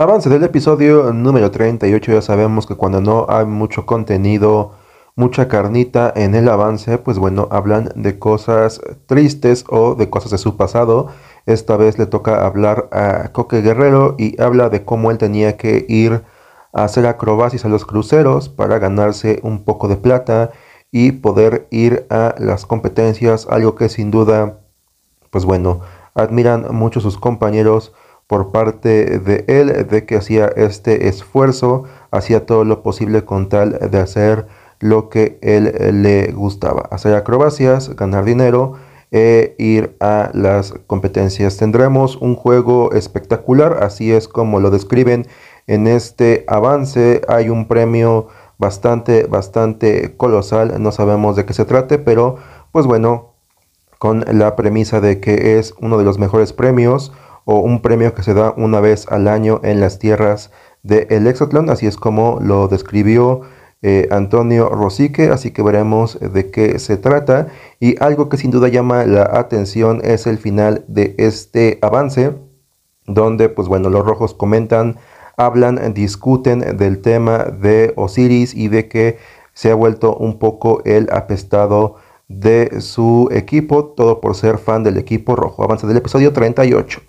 Avance del episodio número 38, ya sabemos que cuando no hay mucho contenido, mucha carnita en el avance, pues bueno, hablan de cosas tristes o de cosas de su pasado. Esta vez le toca hablar a Coque Guerrero y habla de cómo él tenía que ir a hacer acrobacias a los cruceros para ganarse un poco de plata y poder ir a las competencias, algo que sin duda, pues bueno, admiran mucho sus compañeros por parte de él de que hacía este esfuerzo, hacía todo lo posible con tal de hacer lo que él eh, le gustaba, hacer acrobacias, ganar dinero e ir a las competencias. Tendremos un juego espectacular, así es como lo describen en este avance. Hay un premio bastante, bastante colosal, no sabemos de qué se trate, pero pues bueno, con la premisa de que es uno de los mejores premios, o un premio que se da una vez al año en las tierras del el Exatlón, así es como lo describió eh, Antonio Rosique, así que veremos de qué se trata. Y algo que sin duda llama la atención es el final de este avance, donde pues bueno, los rojos comentan, hablan, discuten del tema de Osiris y de que se ha vuelto un poco el apestado de su equipo, todo por ser fan del equipo rojo. Avance del episodio 38.